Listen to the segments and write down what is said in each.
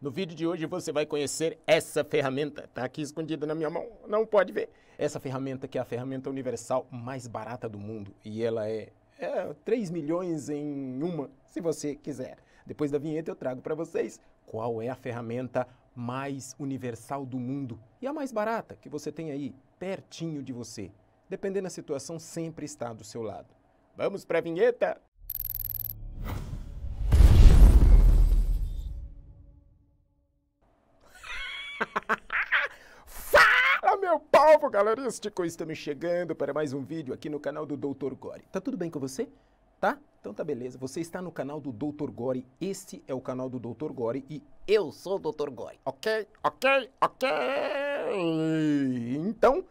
No vídeo de hoje você vai conhecer essa ferramenta, está aqui escondida na minha mão, não pode ver. Essa ferramenta que é a ferramenta universal mais barata do mundo e ela é, é 3 milhões em uma, se você quiser. Depois da vinheta eu trago para vocês qual é a ferramenta mais universal do mundo e a mais barata que você tem aí, pertinho de você. Dependendo da situação, sempre está do seu lado. Vamos para a vinheta? Fala, meu povo galerístico! Estamos chegando para mais um vídeo aqui no canal do Dr. Gore. Tá tudo bem com você? Tá? Então tá beleza. Você está no canal do Dr. Gore. Este é o canal do Dr. Gore e eu sou o Dr. Gore. Ok? Ok? Ok? Então,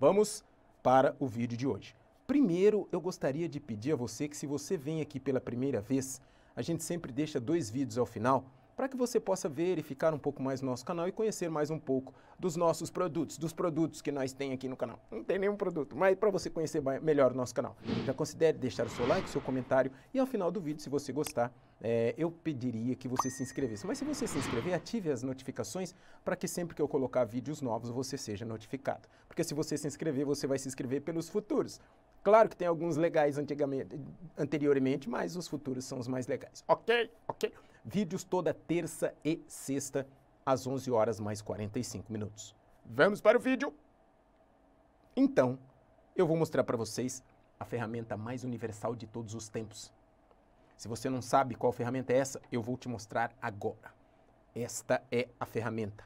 vamos para o vídeo de hoje. Primeiro, eu gostaria de pedir a você que se você vem aqui pela primeira vez, a gente sempre deixa dois vídeos ao final para que você possa verificar um pouco mais nosso canal e conhecer mais um pouco dos nossos produtos, dos produtos que nós tem aqui no canal. Não tem nenhum produto, mas para você conhecer melhor o nosso canal. Já considere deixar o seu like, o seu comentário e ao final do vídeo, se você gostar, é, eu pediria que você se inscrevesse. Mas se você se inscrever, ative as notificações para que sempre que eu colocar vídeos novos você seja notificado. Porque se você se inscrever, você vai se inscrever pelos futuros. Claro que tem alguns legais anteriormente, mas os futuros são os mais legais. Ok? Ok? Vídeos toda terça e sexta, às 11 horas mais 45 minutos. Vamos para o vídeo! Então, eu vou mostrar para vocês a ferramenta mais universal de todos os tempos. Se você não sabe qual ferramenta é essa, eu vou te mostrar agora. Esta é a ferramenta.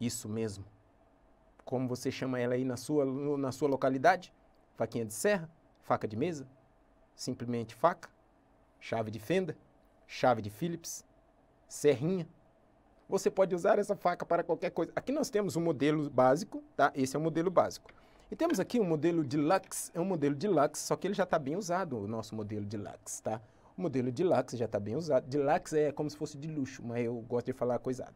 Isso mesmo. Como você chama ela aí na sua, na sua localidade? Faquinha de serra? Faca de mesa? Simplesmente faca? Chave de fenda? chave de Phillips, serrinha. Você pode usar essa faca para qualquer coisa. Aqui nós temos um modelo básico, tá? Esse é o modelo básico. E temos aqui um modelo deluxe é um modelo deluxe só que ele já está bem usado, o nosso modelo deluxe tá? O modelo deluxe já está bem usado. deluxe é como se fosse de luxo, mas eu gosto de falar coisado.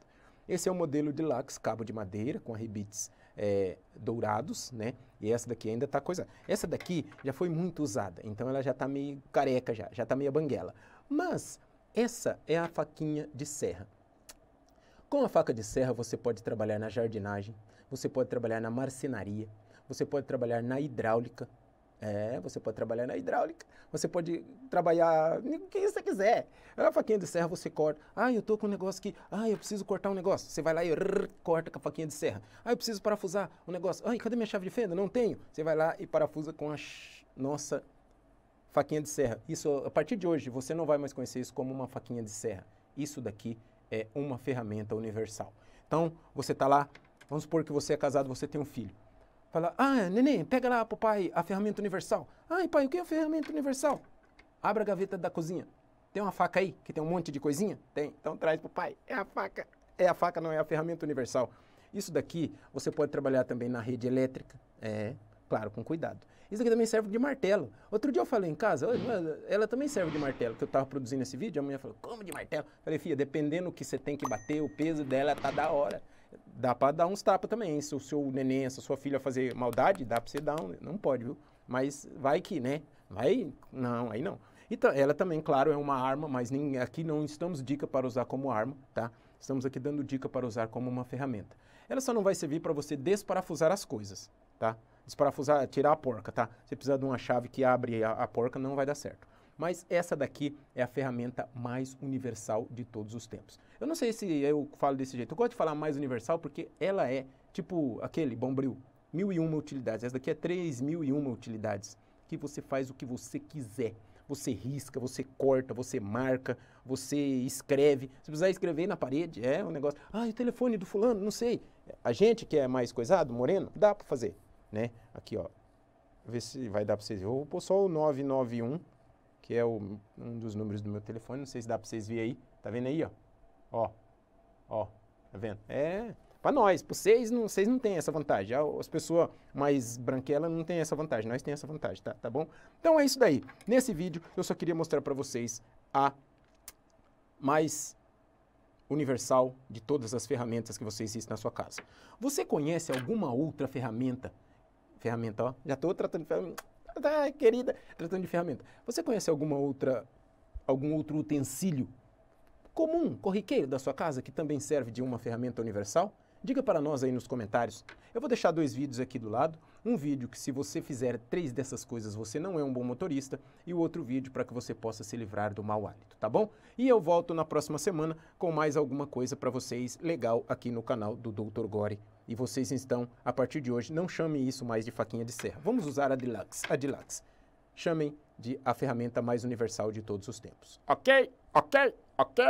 Esse é o modelo deluxe cabo de madeira com arrebites é, dourados, né? E essa daqui ainda está coisada. Essa daqui já foi muito usada, então ela já está meio careca já, já está meio banguela. Mas essa é a faquinha de serra. Com a faca de serra, você pode trabalhar na jardinagem, você pode trabalhar na marcenaria, você pode trabalhar na hidráulica. É, você pode trabalhar na hidráulica, você pode trabalhar o que você quiser. A faquinha de serra você corta. Ah, eu tô com um negócio aqui. Ah, eu preciso cortar um negócio. Você vai lá e rrr, corta com a faquinha de serra. Ah, eu preciso parafusar um negócio. Ah, cadê minha chave de fenda? Não tenho. Você vai lá e parafusa com a nossa faquinha de serra. Isso, a partir de hoje, você não vai mais conhecer isso como uma faquinha de serra. Isso daqui é uma ferramenta universal. Então, você está lá, vamos supor que você é casado, você tem um filho. Fala, ah, neném, pega lá pro pai a ferramenta universal. Ai, pai, o que é a ferramenta universal? Abra a gaveta da cozinha. Tem uma faca aí, que tem um monte de coisinha? Tem. Então traz pro pai. É a faca. É a faca, não é a ferramenta universal. Isso daqui você pode trabalhar também na rede elétrica. É, claro, com cuidado. Isso aqui também serve de martelo. Outro dia eu falei em casa, ela também serve de martelo, que eu estava produzindo esse vídeo, a mulher falou, como de martelo? Eu falei, filha, dependendo do que você tem que bater, o peso dela tá da hora. Dá para dar uns tapas também, se o seu neném, se a sua filha fazer maldade, dá para você dar um, não pode, viu? Mas vai que, né? Vai, não, aí não. Então, ela também, claro, é uma arma, mas nem, aqui não estamos dica para usar como arma, tá? Estamos aqui dando dica para usar como uma ferramenta. Ela só não vai servir para você desparafusar as coisas, tá? desparafusar, tirar a porca, tá? Você precisa de uma chave que abre a, a porca, não vai dar certo. Mas essa daqui é a ferramenta mais universal de todos os tempos. Eu não sei se eu falo desse jeito. Eu gosto de falar mais universal porque ela é tipo aquele bombril, mil e uma utilidades. Essa daqui é três mil e uma utilidades que você faz o que você quiser. Você risca, você corta, você marca, você escreve. Se precisar escrever na parede, é um negócio. Ah, o telefone do fulano, não sei. A gente que é mais coisado, moreno, dá para fazer né? Aqui, ó. Ver se vai dar para vocês Eu vou pôr só o 991, que é o, um dos números do meu telefone. Não sei se dá para vocês ver aí. Tá vendo aí, ó? Ó. Ó. Tá vendo? É para nós. Para vocês, não, vocês não tem essa vantagem. As pessoas mais branquelas não tem essa vantagem. Nós temos essa vantagem, tá? Tá bom? Então é isso daí. Nesse vídeo, eu só queria mostrar para vocês a mais universal de todas as ferramentas que você existe na sua casa. Você conhece alguma outra ferramenta ferramenta, ó. Já estou tratando de ferramenta. Tá, querida, tratando de ferramenta. Você conhece alguma outra, algum outro utensílio comum, corriqueiro da sua casa que também serve de uma ferramenta universal? Diga para nós aí nos comentários. Eu vou deixar dois vídeos aqui do lado. Um vídeo que se você fizer três dessas coisas você não é um bom motorista e o outro vídeo para que você possa se livrar do mau hálito, tá bom? E eu volto na próxima semana com mais alguma coisa para vocês legal aqui no canal do Dr. Gore e vocês então, a partir de hoje, não chamem isso mais de faquinha de serra. Vamos usar a deluxe, a deluxe. Chamem de a ferramenta mais universal de todos os tempos. Ok, ok, ok!